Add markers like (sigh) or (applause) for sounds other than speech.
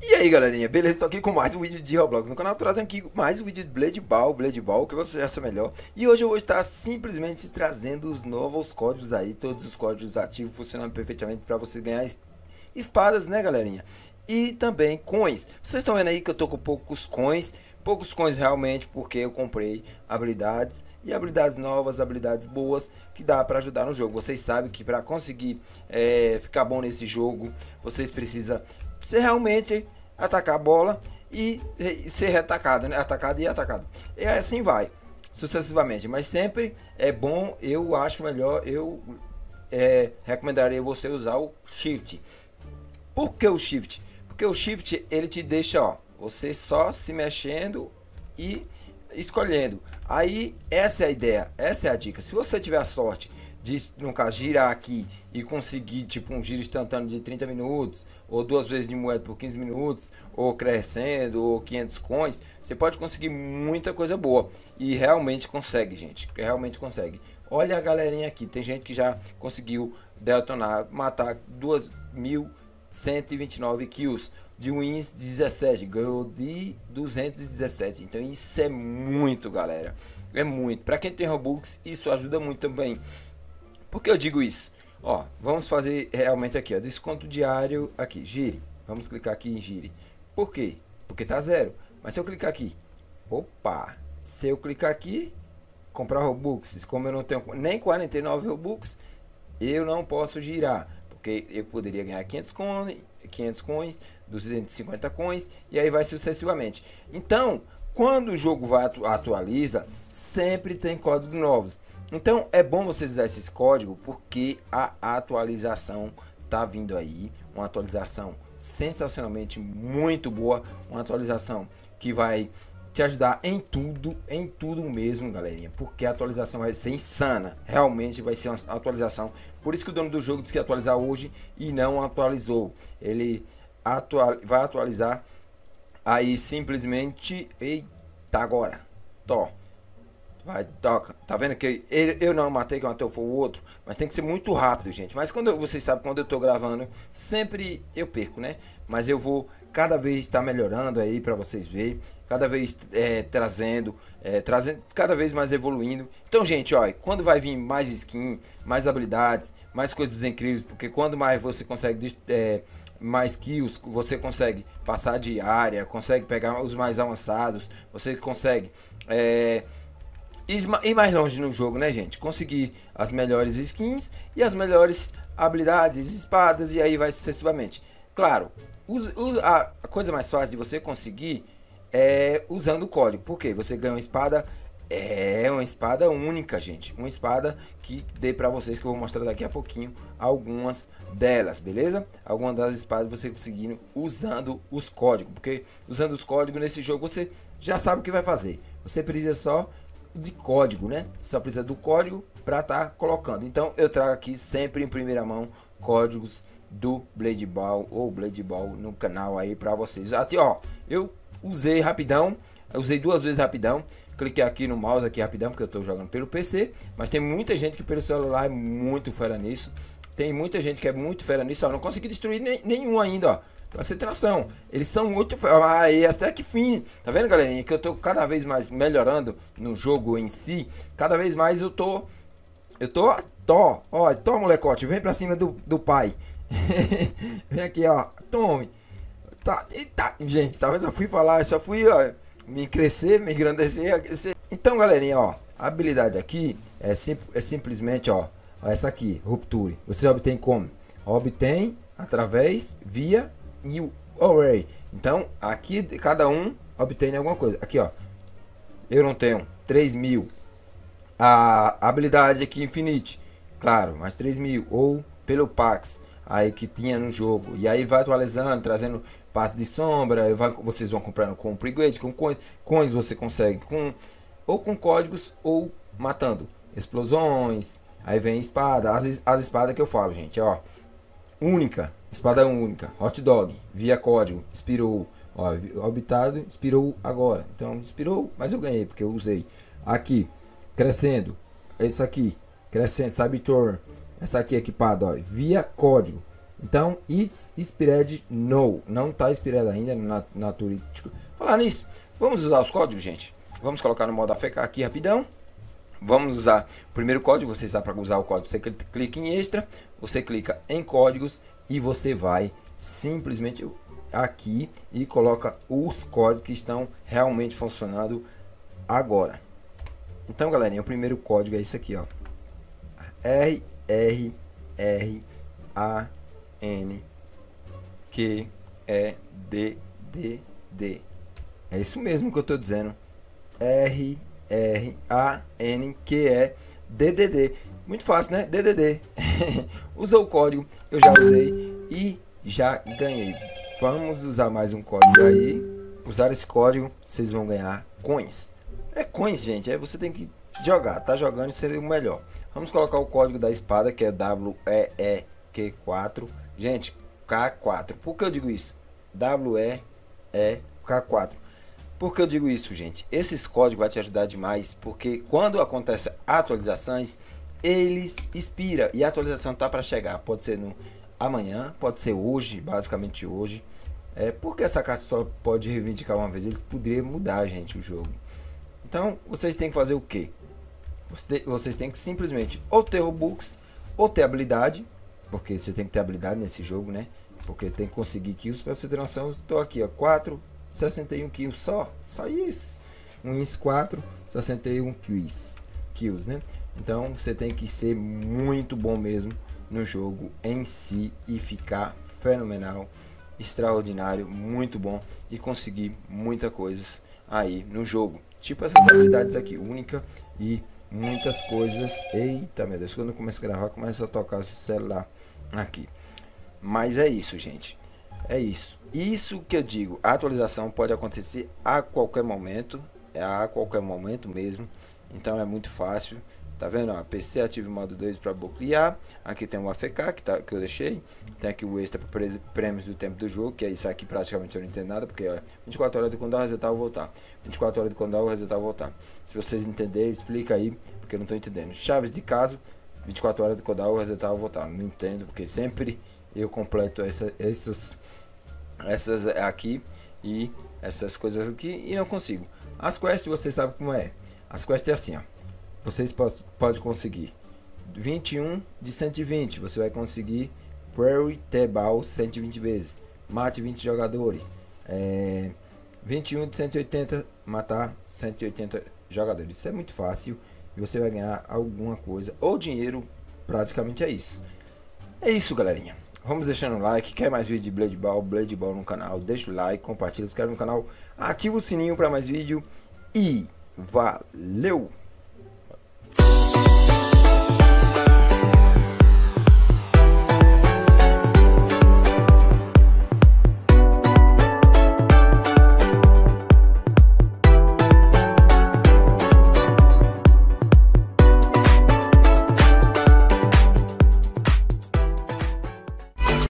E aí galerinha, beleza? Estou aqui com mais um vídeo de Roblox no canal, trazendo aqui mais um vídeo de Blade Ball, Blade Ball, que você acha melhor. E hoje eu vou estar simplesmente trazendo os novos códigos aí, todos os códigos ativos funcionando perfeitamente para você ganhar espadas, né galerinha? E também coins. Vocês estão vendo aí que eu tô com poucos coins, poucos coins realmente porque eu comprei habilidades e habilidades novas, habilidades boas que dá para ajudar no jogo. Vocês sabem que para conseguir é, ficar bom nesse jogo, vocês precisam ser realmente atacar a bola e ser atacado, né? Atacado e atacado. E assim vai, sucessivamente. Mas sempre é bom, eu acho melhor, eu é, recomendaria você usar o Shift. Por que o Shift? Porque o Shift, ele te deixa, ó, você só se mexendo e escolhendo. Aí, essa é a ideia, essa é a dica. Se você tiver a sorte de nunca girar aqui e conseguir tipo um giro instantâneo de 30 minutos, ou duas vezes de moeda por 15 minutos, ou crescendo, ou 500 coins, você pode conseguir muita coisa boa. E realmente consegue, gente. Realmente consegue. Olha a galerinha aqui. Tem gente que já conseguiu detonar, matar 2.129 kills de wins 17, ganhou de 217. Então isso é muito, galera. É muito. Para quem tem Robux, isso ajuda muito também. Por que eu digo isso? Ó, vamos fazer realmente aqui, ó, desconto diário aqui, gire. Vamos clicar aqui em gire. Por quê? Porque tá zero. Mas se eu clicar aqui, opa, se eu clicar aqui, comprar Robux, como eu não tenho nem 49 Robux, eu não posso girar, porque eu poderia ganhar 500 coins, 500 coins, 250 coins e aí vai sucessivamente. Então, quando o jogo atu atualiza, sempre tem códigos novos. Então é bom você usar esses códigos porque a atualização tá vindo aí, uma atualização sensacionalmente muito boa, uma atualização que vai te ajudar em tudo, em tudo mesmo, galerinha, porque a atualização vai ser insana, realmente vai ser uma atualização. Por isso que o dono do jogo disse que atualizar hoje e não atualizou. Ele vai atualizar Aí simplesmente. Eita, agora. Tó. Vai, toca. Tá vendo que ele, eu não matei, que matei foi o outro. Mas tem que ser muito rápido, gente. Mas quando eu, vocês sabem, quando eu tô gravando, sempre eu perco, né? Mas eu vou cada vez estar tá melhorando aí para vocês verem. Cada vez é, trazendo, é, trazendo, cada vez mais evoluindo. Então, gente, olha, quando vai vir mais skin, mais habilidades, mais coisas incríveis. Porque quando mais você consegue... É, mais kills, você consegue passar de área, consegue pegar os mais avançados, você consegue é, ir mais longe no jogo, né, gente? Conseguir as melhores skins e as melhores habilidades, espadas e aí vai sucessivamente. Claro, a coisa mais fácil de você conseguir é usando o código, porque você ganha uma espada é uma espada única, gente. Uma espada que dei para vocês que eu vou mostrar daqui a pouquinho algumas delas, beleza? Algumas das espadas você conseguindo usando os códigos, porque usando os códigos nesse jogo você já sabe o que vai fazer. Você precisa só de código, né? Só precisa do código para estar tá colocando. Então eu trago aqui sempre em primeira mão códigos do Blade Ball ou Blade Ball no canal aí para vocês. Até ó, eu usei rapidão eu usei duas vezes rapidão. Cliquei aqui no mouse aqui rapidão, porque eu estou jogando pelo PC. Mas tem muita gente que pelo celular é muito fera nisso. Tem muita gente que é muito fera nisso. Ó, não consegui destruir nem, nenhum ainda, ó. Concentração. Eles são muito fera. Aí, ah, é, é até que fim. Tá vendo, galerinha? Que eu estou cada vez mais melhorando no jogo em si. Cada vez mais eu tô... Eu tô... Tó. Ó, é tó, molecote. Vem pra cima do, do pai. (laughs) vem aqui, ó. Tome. Tá, tá, gente, talvez tá, eu só fui falar, eu só fui, ó me crescer, me engrandecer. Crescer. Então, galerinha, ó, a habilidade aqui é, sim, é simplesmente, ó, essa aqui, rupture. Você obtém como? Obtém através, via e o array. Então, aqui cada um obtém alguma coisa. Aqui, ó, eu não tenho 3 mil. A habilidade aqui, infinite, claro, mais 3 mil. Ou pelo Pax aí que tinha no jogo. E aí vai atualizando, trazendo passe de sombra, vai, vocês vão comprando com upgrade, com coins, coins você consegue com ou com códigos ou matando explosões. Aí vem espada, as, as espadas que eu falo, gente, ó. Única, espada única, hot dog, via código, expirou, ó, habitado, expirou agora. Então, expirou, mas eu ganhei porque eu usei. Aqui, crescendo, isso aqui, crescendo, sabe, Thor, essa aqui é equipada, ó, via código. Então, it's spread no. Não está spread ainda na, na Falar nisso, vamos usar os códigos, gente. Vamos colocar no modo AFK aqui rapidão. Vamos usar o primeiro código, você sabe para usar o código, você clica em extra, você clica em códigos e você vai simplesmente aqui e coloca os códigos que estão realmente funcionando agora. Então, galerinha, o primeiro código é esse aqui, ó. R R R A N Q E D D D. É isso mesmo que eu estou dizendo. R R A N Q E D D D. Muito fácil, né? DDD. (laughs) Usou o código, eu já usei e já ganhei. Vamos usar mais um código aí. Usar esse código, vocês vão ganhar coins. É coins, gente. É você tem que jogar. Tá jogando seria o melhor. Vamos colocar o código da espada, que é WEEQ4. Gente, K4. Por que eu digo isso? WEEQ4. Por que eu digo isso, gente? Esses códigos vai te ajudar demais, porque quando acontece atualizações, eles expira e a atualização tá para chegar. Pode ser no amanhã, pode ser hoje, basicamente hoje. É, porque essa carta só pode reivindicar uma vez, eles poderiam mudar, gente, o jogo. Então, vocês têm que fazer o quê? vocês têm que simplesmente ou ter Robux, ou ter habilidade, porque você tem que ter habilidade nesse jogo, né? Porque tem que conseguir kills para você ter noção. Estou aqui, ó, 4, 61 kills só, só isso. Um ins 4, 61 kills, kills, né? Então você tem que ser muito bom mesmo no jogo em si e ficar fenomenal, extraordinário, muito bom e conseguir muita coisas aí no jogo. Tipo essas habilidades aqui, única e muitas coisas. Eita, meu Deus, quando eu começo a gravar, começa a tocar esse celular aqui. Mas é isso, gente. É isso. Isso que eu digo, a atualização pode acontecer a qualquer momento, é a qualquer momento mesmo. Então é muito fácil. Tá vendo? Ó, PC ativo modo 2 para bloquear. Aqui tem o AFK que, tá, que eu deixei. Tem aqui o extra para prêmios do tempo do jogo. Que é isso aqui praticamente eu não entendo nada. Porque ó, 24 horas do cooldown, resetar ou voltar. 24 horas do cooldown, resetar ou voltar. Se vocês entenderem, explica aí. Porque eu não estou entendendo. Chaves de caso. 24 horas do cooldown, resetar ou voltar. Não entendo. Porque sempre eu completo essa, essas, essas aqui. E essas coisas aqui. E não consigo. As quests você sabe como é. As quests é assim, ó vocês podem conseguir 21 de 120, você vai conseguir Prairie ball 120 vezes, mate 20 jogadores. É, 21 de 180, matar 180 jogadores. Isso é muito fácil e você vai ganhar alguma coisa ou dinheiro, praticamente é isso. É isso, galerinha. Vamos deixando o like. Quer mais vídeo de Blade Ball, Blade Ball no canal, deixa o like, compartilha, se inscreve no canal, ativa o sininho para mais vídeo e valeu!